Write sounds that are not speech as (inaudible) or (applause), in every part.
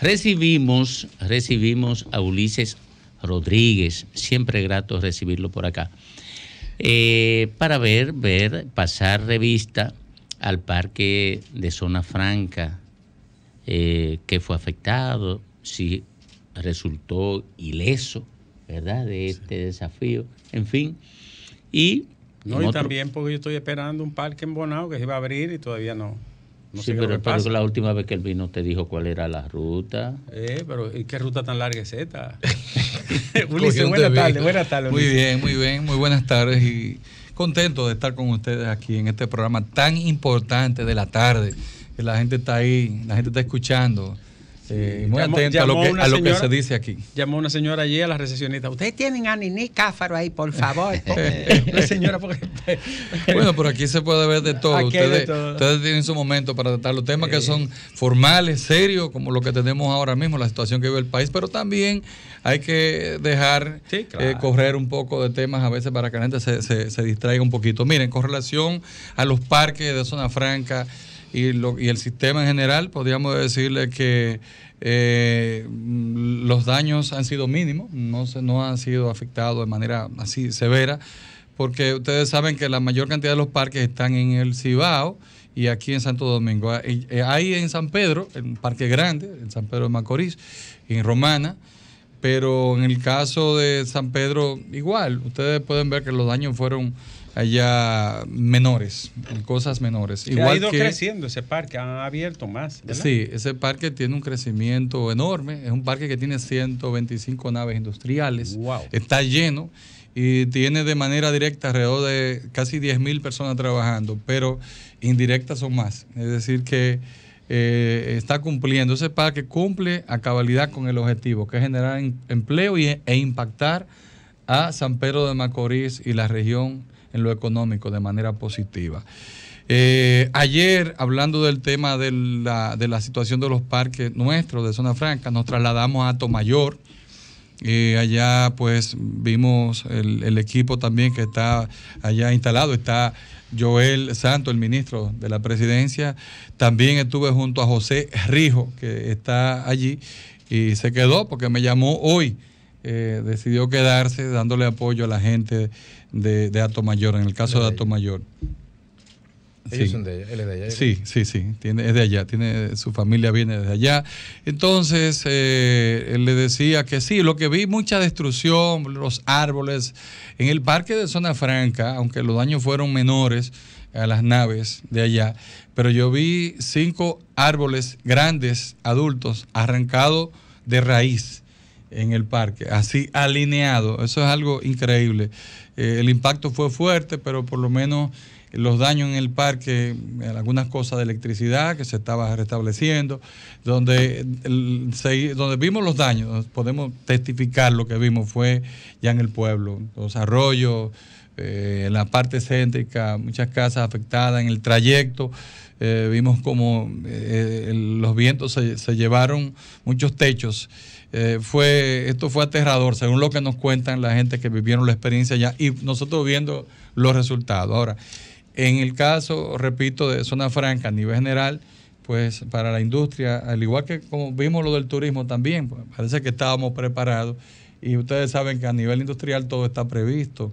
Recibimos, recibimos a Ulises Rodríguez, siempre grato recibirlo por acá, eh, para ver, ver, pasar revista al parque de zona franca eh, que fue afectado, si resultó ileso, ¿verdad? De este desafío, en fin. Y, no, y también porque yo estoy esperando un parque en Bonao que se iba a abrir y todavía no. No sí, pero, la última vez que él vino te dijo cuál era la ruta. Eh, pero ¿qué ruta tan larga es esta? (laughs) (laughs) Ulises, buenas tardes, buenas tardes. Muy bien, muy bien, muy buenas tardes y contento de estar con ustedes aquí en este programa tan importante de la tarde. Que la gente está ahí, la gente está escuchando. Eh, muy atento a, lo que, se dice aquí. Llamó una señora allí a la recesionista. Ustedes tienen a Nini Cáfaro ahí, por favor. La (laughs) señora porque... (laughs) bueno, por aquí se puede ver de todo. Ustedes, tienen su momento para tratar los temas que son formales, serios, como lo que tenemos ahora mismo, la situación que vive el país, pero también hay que dejar eh, correr un poco de temas a veces para que la gente se distraiga un poquito. Miren, con relación a los parques de zona franca, y, el sistema en general, podríamos decirle que eh, los daños han sido mínimos, no, se, no han sido afectados de manera así severa, porque ustedes saben que la mayor cantidad de los parques están en el Cibao y aquí en Santo Domingo. Ah, eh, hay en San Pedro, en Parque Grande, en San Pedro de Macorís, en Romana, pero en el caso de San Pedro igual, ustedes pueden ver que los daños fueron allá menores, cosas menores. Y Igual ha ido creciendo ese parque, Ha abierto más. Sí, ese parque tiene un crecimiento enorme, es un parque que tiene 125 naves industriales, está lleno y tiene de manera directa alrededor de casi 10.000 personas trabajando, pero indirectas son más. Es decir, que eh, está cumpliendo, ese parque cumple a cabalidad con el objetivo, que es generar em, empleo y, e impactar a San Pedro de Macorís y la región en lo económico de manera positiva. Eh, ayer, hablando del tema de la, situación de los parques nuestros de Zona Franca, nos trasladamos a Tomayor. y eh, allá pues vimos el, el, equipo también que está allá instalado. Está Joel Santo, el ministro de la presidencia. También estuve junto a José Rijo, que está allí, y se quedó porque me llamó hoy eh, decidió quedarse dándole apoyo a la gente de, de Mayor en el caso de, Ato Mayor sí. él allá. Sí, sí, sí, tiene, es de allá, tiene, su familia viene de allá. Entonces, eh, él le decía que sí, lo que vi, mucha destrucción, los árboles. En el parque de Zona Franca, aunque los daños fueron menores a las naves de allá, pero yo vi cinco árboles grandes, adultos, arrancados de raíz en el parque, así alineado. Eso es algo increíble. Eh, el impacto fue fuerte, pero por lo menos los daños en el parque, eh, algunas cosas de electricidad que se estaba restableciendo, donde, donde vimos los daños, podemos testificar lo que vimos fue ya en el pueblo, los arroyos en eh, la parte céntrica, muchas casas afectadas en el trayecto. Eh, vimos como eh, los vientos se, llevaron muchos techos. fue, esto fue aterrador, según lo que nos cuentan la gente que vivieron la experiencia allá y nosotros viendo los resultados. Ahora, en el caso, repito, de Zona Franca a nivel general, pues para la industria, al igual que como vimos lo del turismo también, pues, parece que estábamos preparados y ustedes saben que a nivel industrial todo está previsto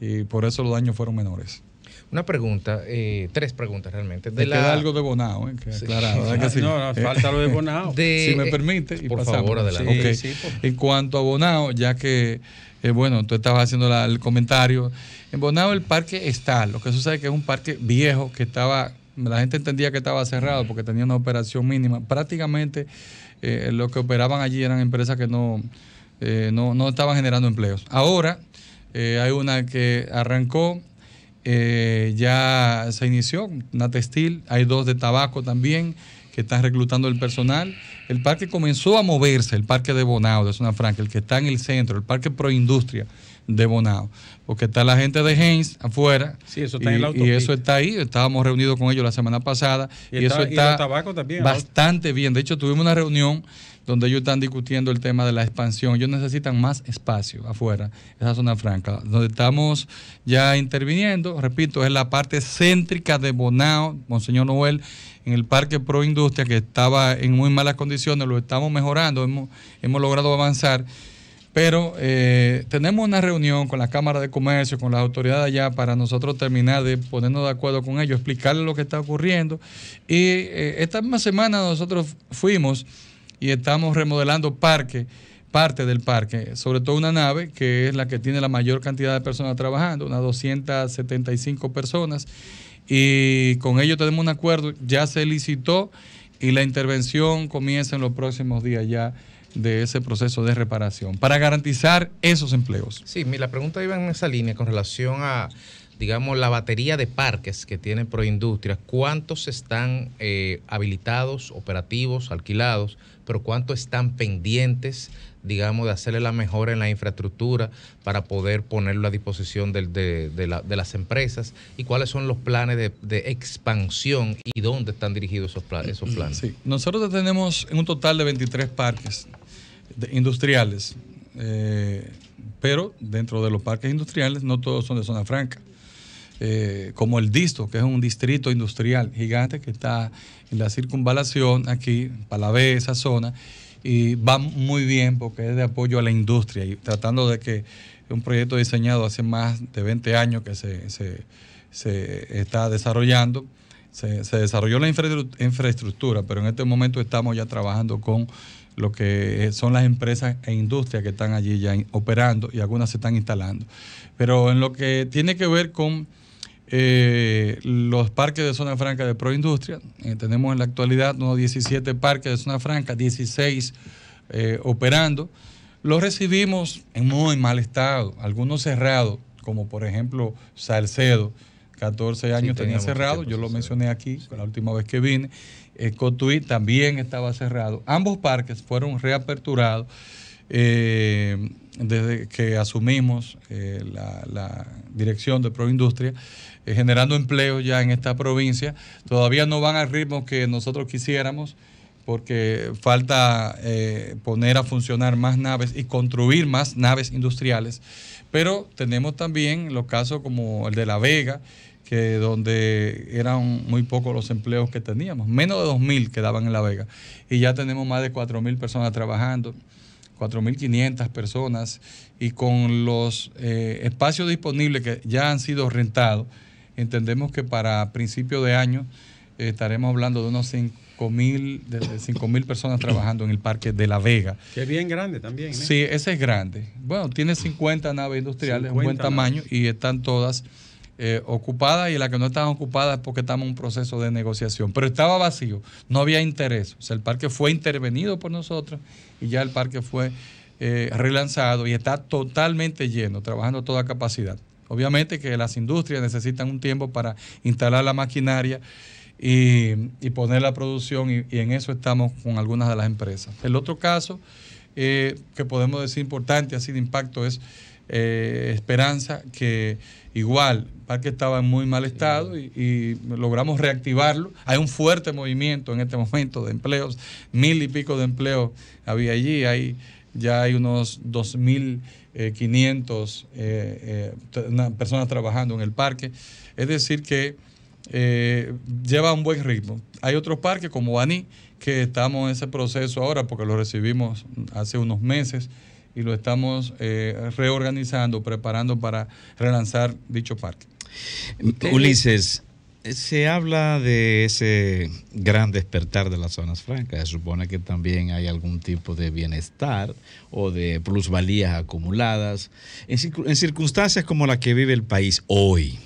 y por eso los daños fueron menores. Una pregunta, eh, tres preguntas realmente. De queda algo de Bonao, eh, que aclarado, ah, No, falta lo de eh, Bonao. Si me permite, por favor, adelante. En cuanto a Bonao, ya que, bueno, tú estabas haciendo el comentario, en Bonao el parque está, lo que sucede es que es un parque viejo que estaba, la gente entendía que estaba cerrado porque tenía una operación mínima. Prácticamente eh, que operaban allí eran empresas que no, no, no estaban generando empleos. Ahora eh, hay una que arrancó, eh, ya se inició, una textil, hay dos de tabaco también que están reclutando el personal. El parque comenzó a moverse, el parque de Bonao, de Zona Franca, el que está en el centro, el parque pro-industria de Bonao, porque está la gente de Heinz afuera. Sí, eso está y, y eso está ahí, estábamos reunidos con ellos la semana pasada y, eso está también, bastante bien. De hecho, tuvimos una reunión donde ellos están discutiendo el tema de la expansión. Ellos necesitan más espacio afuera, esa zona franca. Donde estamos ya interviniendo, repito, es la parte céntrica de Bonao, Monseñor Noel, en el Parque Pro Industria, que estaba en muy malas condiciones, lo estamos mejorando, hemos, hemos logrado avanzar. Pero eh, tenemos una reunión con la Cámara de Comercio, con las autoridades allá, para nosotros terminar de ponernos de acuerdo con ellos, explicarles lo que está ocurriendo. Y eh, esta misma semana nosotros fuimos y estamos remodelando parque, parte del parque, sobre todo una nave que es la que tiene la mayor cantidad de personas trabajando, unas 275 personas, y con ello tenemos un acuerdo, ya se licitó y la intervención comienza en los próximos días ya de ese proceso de reparación para garantizar esos empleos. Sí, la pregunta iba en esa línea con relación a digamos, la batería de parques que tiene Proindustria, ¿cuántos están eh, habilitados, operativos, alquilados, pero cuántos están pendientes, digamos, de hacerle la mejora en la infraestructura para poder ponerlo a disposición de, las empresas? ¿Y cuáles son los planes de, expansión y dónde están dirigidos esos, planes? Sí. Nosotros tenemos un total de 23 parques industriales. Eh, pero dentro de los parques industriales no todos son de zona franca. Eh, como el Disto, que es un distrito industrial gigante que está en la circunvalación aquí, Palabé, esa zona, y va muy bien porque es de apoyo a la industria y tratando de que un proyecto diseñado hace más de 20 años que se, está desarrollando. se, desarrolló la infraestructura, pero en este momento estamos ya trabajando con lo que son las empresas e industrias que están allí ya operando y algunas se están instalando. Pero en lo que tiene que ver con eh, los parques de zona franca de Proindustria. Industria eh, tenemos en la actualidad unos 17 parques de zona franca, 16 eh, operando. Los recibimos en muy mal estado, algunos cerrados, como por ejemplo Salcedo, 14 años tenía cerrado, yo lo mencioné aquí la última vez que vine. Cotuí también estaba cerrado. Ambos parques fueron reaperturados desde que asumimos eh, la, dirección de Proindustria, eh, generando empleo ya en esta provincia. Todavía no van al ritmo que nosotros quisiéramos porque falta eh, poner a funcionar más naves y construir más naves industriales. Pero tenemos también los casos como el de La Vega, que donde eran muy pocos los empleos que teníamos, menos de 2.000 quedaban en La Vega, y ya tenemos más de 4.000 personas trabajando. 4.500 personas y con los eh, espacios disponibles que ya han sido rentados, entendemos que para principio de año eh, estaremos hablando de unos 5.000 de, personas trabajando en el Parque de la Vega. Que es bien grande también. ¿eh? Sí, ese es grande. Bueno, tiene 50 naves industriales, un buen tamaño y están todas eh, y la que no estaba ocupada es porque estamos en un proceso de negociación. Pero estaba vacío, no había interés. O sea, el parque fue intervenido por nosotros y ya el parque fue eh, relanzado y está totalmente lleno, trabajando a toda capacidad. Obviamente que las industrias necesitan un tiempo para instalar la maquinaria. Y, poner la producción y, en eso estamos con algunas de las empresas. El otro caso eh, que podemos decir importante, así de impacto, es eh, Esperanza, que Igual, el parque estaba en muy mal estado y, logramos reactivarlo. Hay un fuerte movimiento en este momento de empleos, mil y pico de empleos había allí, ya hay unos 2.500 eh, eh, eh, personas trabajando en el parque. Es decir que lleva un buen ritmo. Hay otros parques como Baní que estamos en ese proceso ahora porque lo recibimos hace unos meses y lo estamos eh, reorganizando, preparando para relanzar dicho parque. Eh, Ulises, se habla de ese gran despertar de las zonas francas. Se supone que también hay algún tipo de bienestar o de plusvalías acumuladas en circunstancias como la que vive el país hoy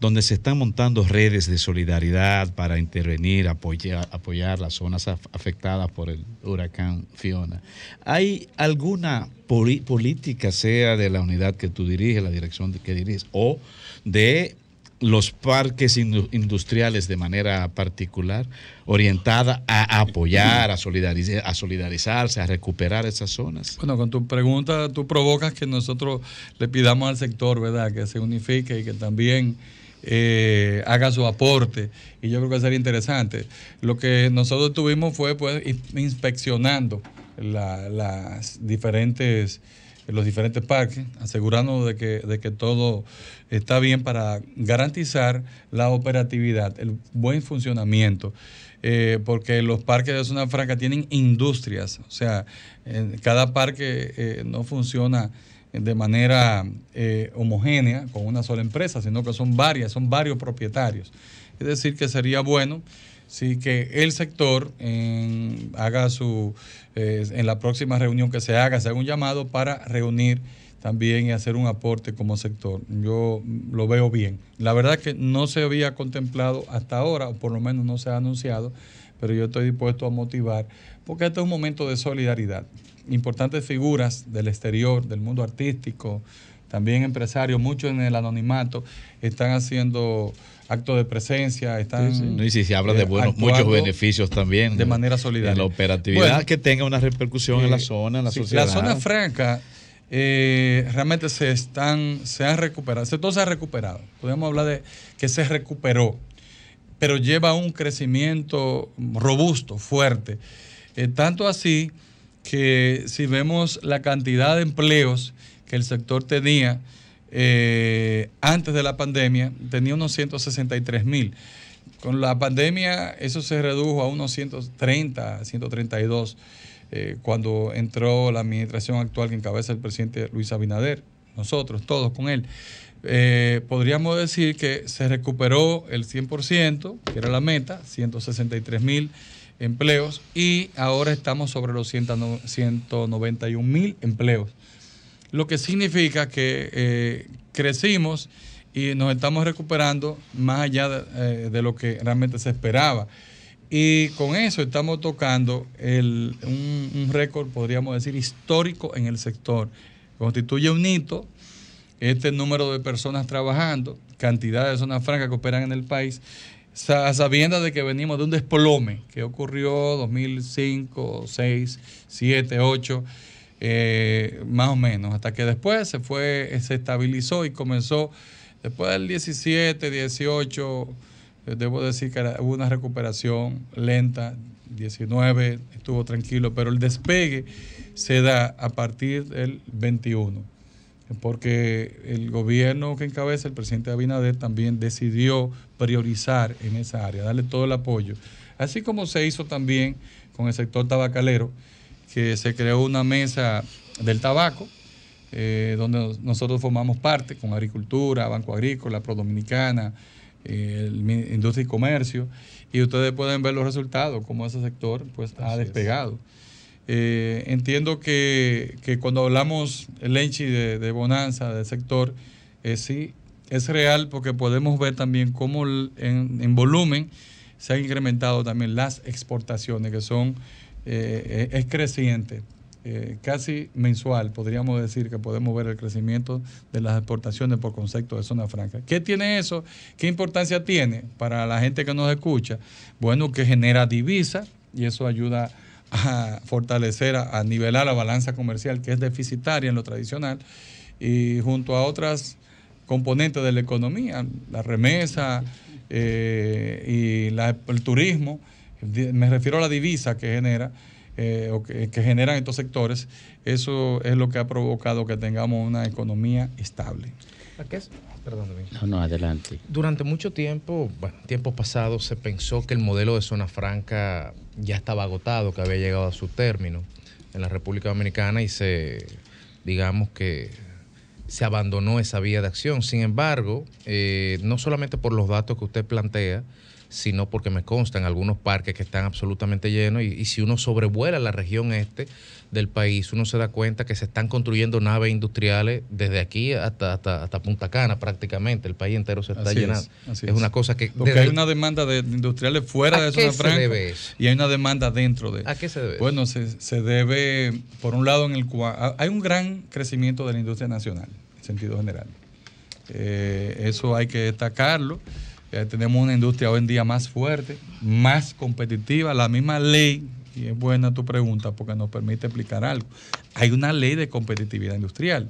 donde se están montando redes de solidaridad para intervenir, apoyar, apoyar las zonas afectadas por el huracán Fiona. ¿Hay alguna política, sea de la unidad que tú diriges, la dirección que diriges, o de los parques industriales de manera particular, orientada a apoyar, a, solidarizar, a solidarizarse, a recuperar esas zonas? Bueno, con tu pregunta tú provocas que nosotros le pidamos al sector, ¿verdad?, que se unifique y que también eh, haga su aporte. Y yo creo que sería interesante. Lo que nosotros tuvimos fue pues, inspeccionando las diferentes los diferentes parques, asegurándonos de que, de que todo está bien para garantizar la operatividad, el buen funcionamiento. Eh, porque los parques de zona franca tienen industrias, o sea, en cada parque eh, no funciona de manera eh, homogénea con una sola empresa, sino que son varias, son varios propietarios. Es decir, que sería bueno sí que el sector haga su eh, en la próxima reunión que se haga, se haga un llamado para reunir también y hacer un aporte como sector. Yo lo veo bien. La verdad que no se había contemplado hasta ahora, o por lo menos no se ha anunciado, pero yo estoy dispuesto a motivar, porque este es un momento de solidaridad importantes figuras del exterior, del mundo artístico, también empresarios, muchos en el anonimato, están haciendo actos de presencia, están... y si se habla de eh, buenos, muchos beneficios también. De manera solidaria. la operatividad que tenga una repercusión en la eh, zona, en la sociedad. La zona franca eh, realmente se están, se han recuperado, todo se ha recuperado. Podemos hablar de que se recuperó, pero lleva un crecimiento robusto, fuerte. tanto así que si vemos la cantidad de empleos que el sector tenía eh, antes de la pandemia, tenía unos 163 mil. Con la pandemia eso se redujo a unos 130, 132, eh, cuando entró la administración actual que encabeza el presidente Luis Abinader, nosotros, todos con él. Eh, podríamos decir que se recuperó el 100%, que era la meta, 163 mil empleos y ahora estamos sobre los 191 mil empleos, lo que significa que eh, crecimos y nos estamos recuperando más allá eh, de, lo que realmente se esperaba. Y con eso estamos tocando un, un récord, podríamos decir, histórico en el sector. Constituye un hito este número de personas trabajando, cantidad de zonas francas que operan en el país Sabiendo de que venimos de un desplome que ocurrió 2005, 6, 7, 8, más o menos, hasta que después se fue, se estabilizó y comenzó, después del 17, 18, eh, debo decir que hubo una recuperación lenta, 19 estuvo tranquilo, pero el despegue se da a partir del 21 porque el gobierno que encabeza el presidente Abinader también decidió priorizar en esa área, darle todo el apoyo. Así como se hizo también con el sector tabacalero, que se creó una mesa del tabaco, eh, donde nosotros formamos parte con Agricultura, Banco Agrícola, Pro Dominicana, eh, Industria y Comercio, y ustedes pueden ver los resultados, cómo ese sector pues, ha despegado. Eh, entiendo que, cuando hablamos, Lenchi, de, de bonanza, del sector, eh, sí, es real porque podemos ver también cómo en, volumen se han incrementado también las exportaciones, que son, eh, e, es creciente, casi mensual, podríamos decir que podemos ver el crecimiento de las exportaciones por concepto de zona franca. ¿Qué tiene eso? ¿Qué importancia tiene para la gente que nos escucha? Bueno, que genera divisa y eso ayuda a a fortalecer, a, nivelar la balanza comercial que es deficitaria en lo tradicional y junto a otras componentes de la economía, la remesa eh, y el turismo, me refiero a la divisa que genera. Eh, que, generan estos sectores, eso es lo que ha provocado que tengamos una economía estable. Es? Perdón, no, no, adelante. Durante mucho tiempo, bueno, tiempo pasado se pensó que el modelo de zona franca ya estaba agotado, que había llegado a su término en la República Dominicana y se, digamos que se abandonó esa vía de acción. Sin embargo, eh, no solamente por los datos que usted plantea, sino porque me constan algunos parques que están absolutamente llenos. Y, si uno sobrevuela la región este del país, uno se da cuenta que se están construyendo naves industriales desde aquí hasta, hasta, Punta Cana prácticamente. El país entero se está llenando. Es, una cosa que... Porque hay una demanda de industriales fuera de Zona Franca y hay una demanda dentro de... ¿A qué se debe? Bueno, se, debe, por un lado, en el cual hay un gran crecimiento de la industria nacional, en sentido general. Eh, eso hay que destacarlo tenemos una industria hoy en día más fuerte, más competitiva. La misma ley, y es buena tu pregunta porque nos permite explicar algo. Hay una ley de competitividad industrial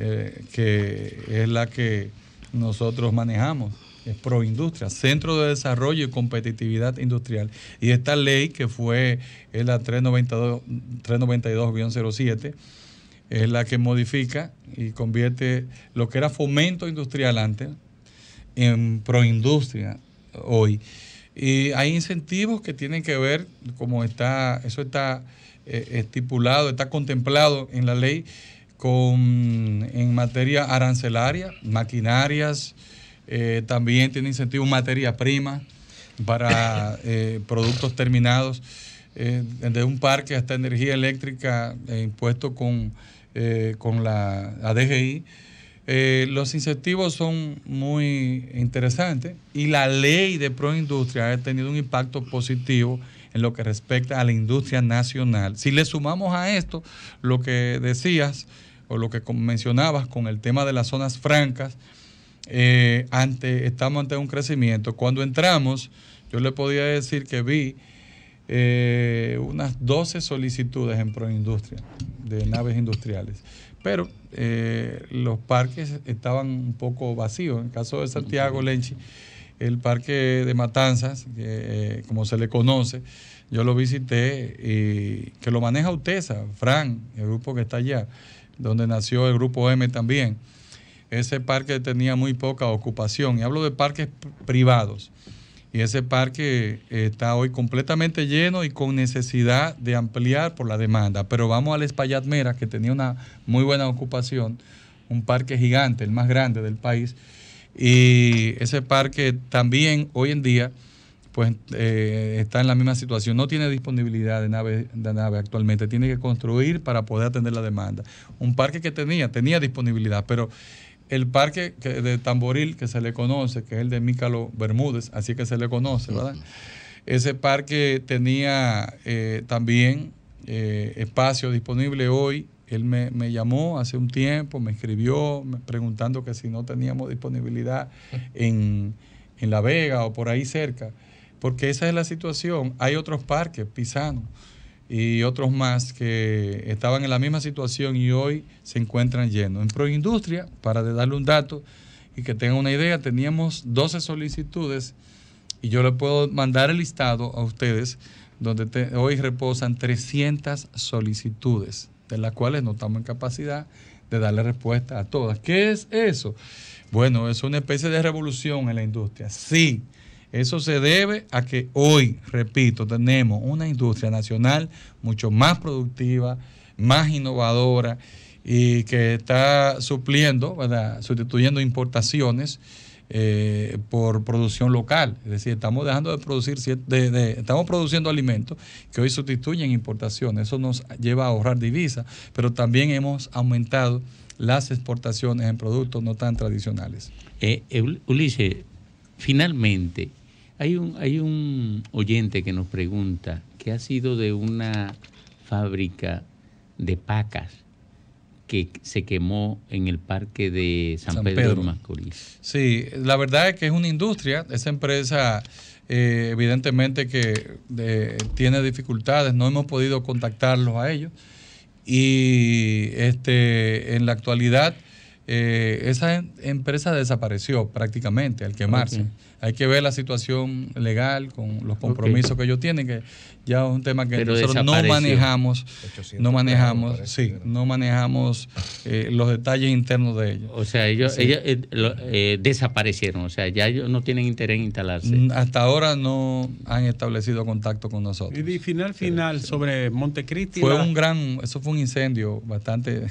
eh, que es la que nosotros manejamos. Es Proindustria, Centro de Desarrollo y Competitividad Industrial. Y esta ley, que fue la 392-07, es la que modifica y convierte lo que era fomento industrial antes, en Proindustria hoy. Y hay incentivos que tienen que ver, como está, eso está eh, estipulado, está contemplado en la ley, con, en materia arancelaria, maquinarias, eh, también tiene incentivos en materia prima para (laughs) eh, productos terminados, desde un parque hasta energía eléctrica, impuesto con, con la ADGI. Eh, los incentivos son muy interesantes y la ley de proindustria ha tenido un impacto positivo en lo que respecta a la industria nacional. Si le sumamos a esto lo que decías o lo que mencionabas con el tema de las zonas francas, eh, estamos ante un crecimiento. Cuando entramos, yo le podía decir que vi eh, unas 12 solicitudes en proindustria de naves industriales, pero eh, los parques estaban un poco vacíos. En el caso de Santiago Lenchi, el parque de Matanzas, eh, como se le conoce, yo lo visité, y que lo maneja UTESA, Fran, el grupo que está allá, donde nació el grupo M también. Ese parque tenía muy poca ocupación, y hablo de parques privados. Y ese parque eh, está hoy completamente lleno y con necesidad de ampliar por la demanda. Pero vamos al Espaillat Mera, que tenía una muy buena ocupación, un parque gigante, el más grande del país. Y ese parque también hoy en día pues eh, está en la misma situación, no tiene disponibilidad de de nave actualmente, tiene que construir para poder atender la demanda. Un parque que tenía, tenía disponibilidad, pero el parque de Tamboril que se le conoce, que es el de Mícalo Bermúdez, así que se le conoce, ¿verdad? Ese parque tenía eh, también eh, espacio disponible hoy. Él me, llamó hace un tiempo, me escribió preguntando que si no teníamos disponibilidad (laughs) en, en La Vega o por ahí cerca, porque esa es la situación. Hay otros parques, pisanos y otros más que estaban en la misma situación y hoy se encuentran llenos. En Proindustria, para darle un dato y que tengan una idea, teníamos 12 solicitudes y yo le puedo mandar el listado a ustedes donde hoy reposan 300 solicitudes, de las cuales no estamos en capacidad de darle respuesta a todas. ¿Qué es eso? Bueno, es una especie de revolución en la industria. Sí, eso se debe a que hoy, repito, tenemos una industria nacional mucho más productiva, más innovadora y que está supliendo, ¿verdad? sustituyendo importaciones eh, por producción local. Es decir, estamos dejando de producir, estamos produciendo alimentos que hoy sustituyen importaciones. Eso nos lleva a ahorrar divisas, pero también hemos aumentado las exportaciones en productos no tan tradicionales. Eh, Ulises, finalmente, hay un, hay un oyente que nos pregunta qué ha sido de una fábrica de pacas que se quemó en el parque de San, Pedro, Pedro. Sí, la verdad es que es una industria, esa empresa eh, evidentemente que eh, tiene dificultades, no hemos podido contactarlos a ellos y este, en la actualidad eh, esa em, empresa desapareció prácticamente al quemarse. Hay que ver la situación legal con los compromisos que ellos tienen, que ya es un tema que nosotros no manejamos, no manejamos, sí, no manejamos los detalles internos de ellos. O sea, ellos, eh, eh, desaparecieron, o sea, ya ellos no tienen interés en instalarse. Mm, hasta ahora no han establecido contacto con nosotros. Y final final sobre Montecristi. Fue un gran, eso fue un incendio bastante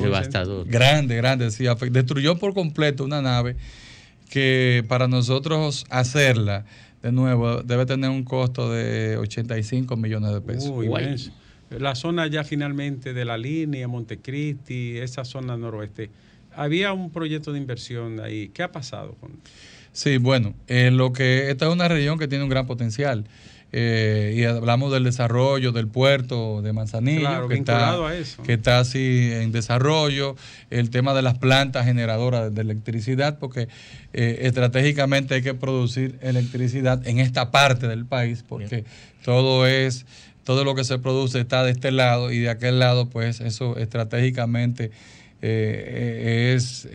devastador, grande, grande, sí, destruyó por completo una nave que para nosotros hacerla, de nuevo, debe tener un costo de 85 millones de pesos. la zona ya finalmente de la línea, Montecristi, esa zona noroeste. Había un proyecto de inversión ahí. ¿Qué ha pasado con Sí, bueno, eh, lo que esta es una región que tiene un gran potencial. Eh, y hablamos del desarrollo del puerto de Manzanillo, que, está, así en desarrollo, el tema de las plantas generadoras de electricidad, porque eh, estratégicamente hay que producir electricidad en esta parte del país, porque todo es todo lo que se produce está de este lado y de aquel lado, pues eso estratégicamente eh, es,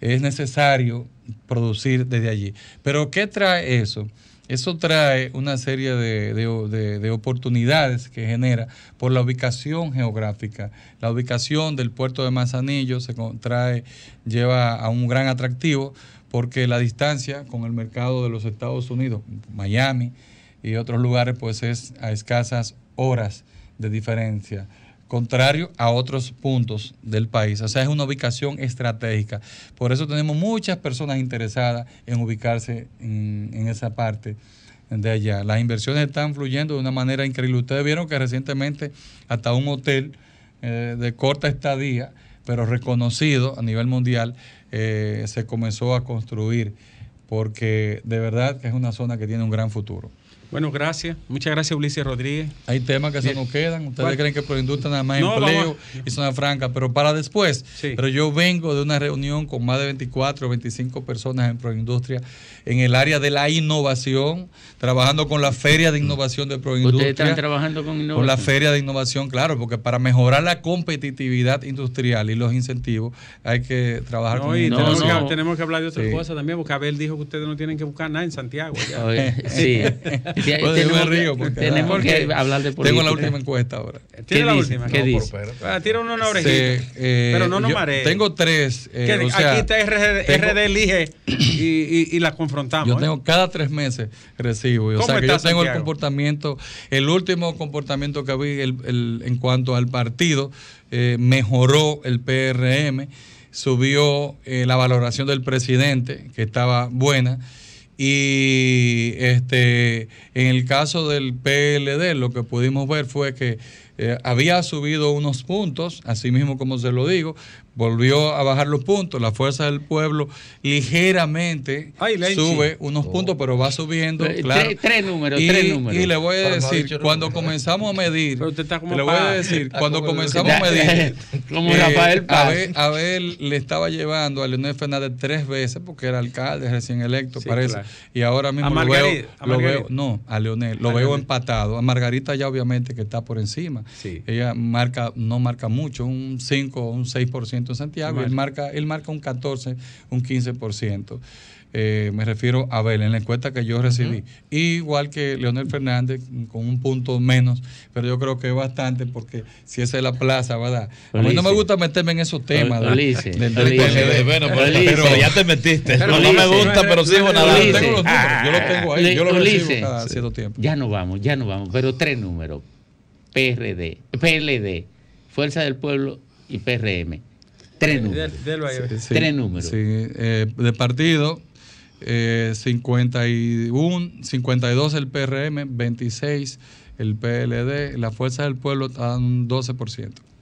es necesario producir desde allí. Pero ¿qué trae eso? Eso trae una serie de, oportunidades que genera por la ubicación geográfica. La ubicación del puerto de Manzanillo se trae, lleva a un gran atractivo porque la distancia con el mercado de los Estados Unidos, Miami y otros lugares, pues es a escasas horas de diferencia contrario a otros puntos del país. O sea, es una ubicación estratégica. Por eso tenemos muchas personas interesadas en ubicarse en, esa parte de allá. Las inversiones están fluyendo de una manera increíble. Ustedes vieron que recientemente hasta un hotel eh, de corta estadía, pero reconocido a nivel mundial, eh, se comenzó a construir, porque de verdad es una zona que tiene un gran futuro. Bueno, gracias. Muchas gracias, Ulises Rodríguez. Hay temas que se nos quedan. Ustedes creen que Proindustria nada más empleo y zona franca, pero para después. Pero yo vengo de una reunión con más de 24 o 25 personas en Proindustria en el área de la innovación, trabajando con la Feria de Innovación de Proindustria. Ustedes están trabajando con innovación. Con la Feria de Innovación, claro, porque para mejorar la competitividad industrial y los incentivos hay que trabajar con y tenemos, que, tenemos, que, hablar de otra cosa también, porque Abel dijo que ustedes no tienen que buscar nada en Santiago. (laughs) sí tenemos, porque, tenemos que hablar de política. Tengo la última encuesta ahora. ¿Tiene la última? ¿Qué ah, tira uno una orejita. pero no eh, nos mareo Tengo tres. Eh, aquí está RD, elige y, la confrontamos. Yo ¿eh? tengo cada tres meses recibo. O sea que yo tengo el comportamiento, el último comportamiento que vi el, en cuanto al partido, mejoró el PRM, subió la valoración del presidente, que estaba buena y este, en el caso del PLD, lo que pudimos ver fue que eh, había subido unos puntos, así mismo como se lo digo, volvió a bajar los puntos. La fuerza del pueblo ligeramente sube unos oh. puntos, pero va subiendo. Claro. Tres, números, y, le voy a decir, cuando comenzamos a medir, le voy a decir, cuando comenzamos a medir, (laughs) como eh, Rafael Paz. Abel, le estaba llevando a Leonel Fernández tres veces, porque era alcalde recién electo, parece. Y ahora mismo lo veo, no, a Leonel, lo veo empatado. A Margarita ya obviamente que está por encima. Ella marca, no marca mucho, un 5 o un 6% en Santiago él marca, marca un 14, un 15%. Eh, me refiero a Abel, en la encuesta que yo recibí. Igual que Leonel Fernández, con un punto menos, pero yo creo que es bastante porque si esa es la plaza, ¿verdad? A mí no me gusta meterme en esos temas. pero, ya te metiste. no, me gusta, pero sí. nada. Yo, yo lo tengo ahí, yo lo recibo cada cierto tiempo. Ya no vamos, ya no vamos, pero tres números. PRD, PLD, Fuerza del Pueblo y PRM Tres números. Eh, de partido, 51, eh, 52 el PRM, 26 el PLD, la Fuerza del Pueblo un 12%.